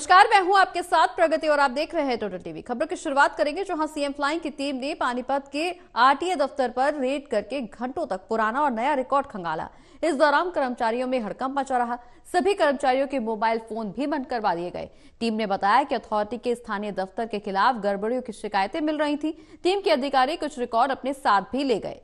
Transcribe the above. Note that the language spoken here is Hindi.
नमस्कार मैं हूं आपके साथ प्रगति और आप देख रहे हैं टोटल टीवी खबर की शुरुआत करेंगे जहां सीएम फ्लाइंग की टीम ने पानीपत के आरटीए दफ्तर पर रेड करके घंटों तक पुराना और नया रिकॉर्ड खंगाला इस दौरान कर्मचारियों में हड़कंप मचा रहा सभी कर्मचारियों के मोबाइल फोन भी बंद करवा दिए गए टीम ने बताया कि अथॉरिटी के स्थानीय दफ्तर के खिलाफ गड़बड़ियों की शिकायतें मिल रही थी टीम के अधिकारी कुछ रिकॉर्ड अपने साथ भी ले गए